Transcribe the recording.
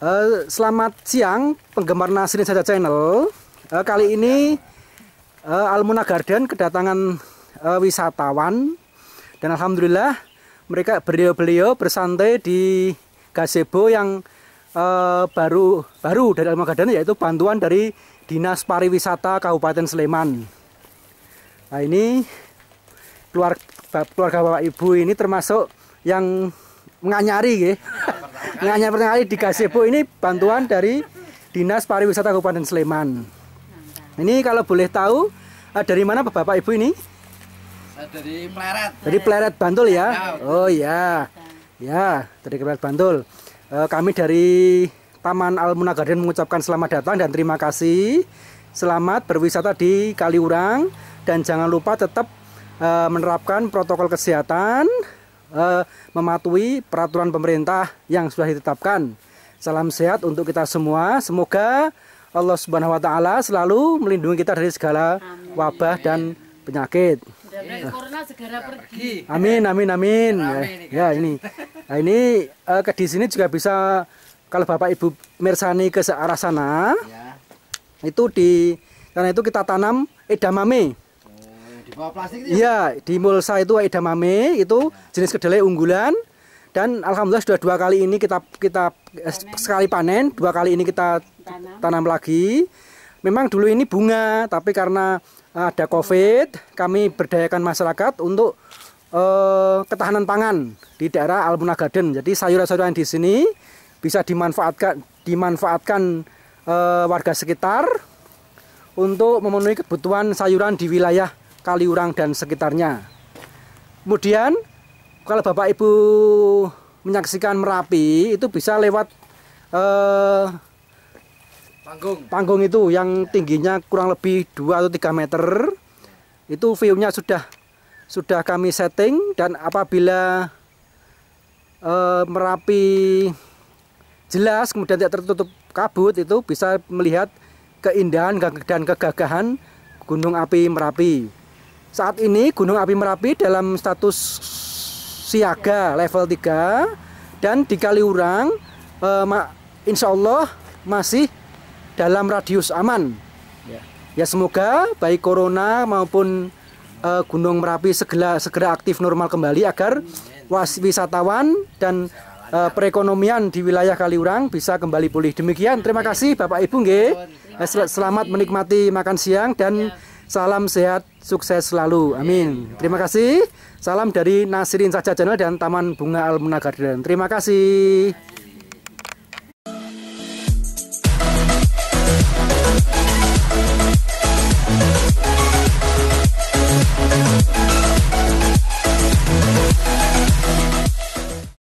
Uh, selamat siang penggemar Nasrin Saja Channel. Uh, kali ini uh, eh, Almuna Garden kedatangan uh, wisatawan dan alhamdulillah mereka beliau-beliau bersantai di gazebo yang uh, baru baru dari Almuna Garden yaitu bantuan dari Dinas Pariwisata Kabupaten Sleman. Nah ini keluarga keluarga bapak ibu ini termasuk yang menganyari, gitu. Nggak hanya pertama kali di Gazebo ini bantuan dari Dinas Pariwisata Kabupaten Sleman. Ini kalau boleh tahu eh, dari mana Bapak Ibu ini? Eh, dari Pleret. Dari Pleret Bantul ya. ya. Oh ya. Ya, dari Pleret Bantul. Eh, kami dari Taman Almuna Garden mengucapkan selamat datang dan terima kasih. Selamat berwisata di Kaliurang dan jangan lupa tetap menerapkan protokol kesehatan eh, mematuhi peraturan pemerintah yang sudah ditetapkan. Salam sehat untuk kita semua. Semoga Allah Subhanahu wa taala selalu melindungi kita dari segala wabah dan penyakit. Amin amin amin. Ya, ya, ini. Nah, ini eh, ke di sini juga bisa kalau Bapak Ibu mirsani ke arah sana. Ya. Itu di karena itu kita tanam edamame. Ya? Iya, di Mulsa itu edamame itu jenis kedelai unggulan dan alhamdulillah sudah dua kali ini kita kita eh, panen. sekali panen, dua kali ini kita tanam. tanam lagi. Memang dulu ini bunga, tapi karena eh, ada Covid, kami berdayakan masyarakat untuk uh, ketahanan pangan di daerah Almuna Garden. Jadi sayuran-sayuran di sini bisa dimanfaatkan dimanfaatkan uh, warga sekitar untuk memenuhi kebutuhan sayuran di wilayah Kaliurang dan sekitarnya. Kemudian kalau Bapak Ibu menyaksikan Merapi itu bisa lewat eh, panggung. Panggung itu yang tingginya kurang lebih 2 atau 3 meter. Itu view-nya sudah sudah kami setting dan apabila eh, Merapi jelas kemudian tidak tertutup kabut itu bisa melihat keindahan dan kegagahan Gunung Api Merapi. Saat ini Gunung Api Merapi dalam status siaga iya. level 3 dan di Kaliurang eh, insya Allah masih dalam radius aman. Iya. Ya, semoga baik corona maupun eh, Gunung Merapi segera segera aktif normal kembali agar was, wisatawan dan eh, perekonomian di wilayah Kaliurang bisa kembali pulih. Demikian terima kasih Bapak Ibu Nge. Eh, selamat menikmati makan siang dan iya. salam sehat sukses selalu. Amin. Terima kasih. Salam dari Nasirin Saja Channel dan Taman Bunga Almuna Garden. Terima kasih.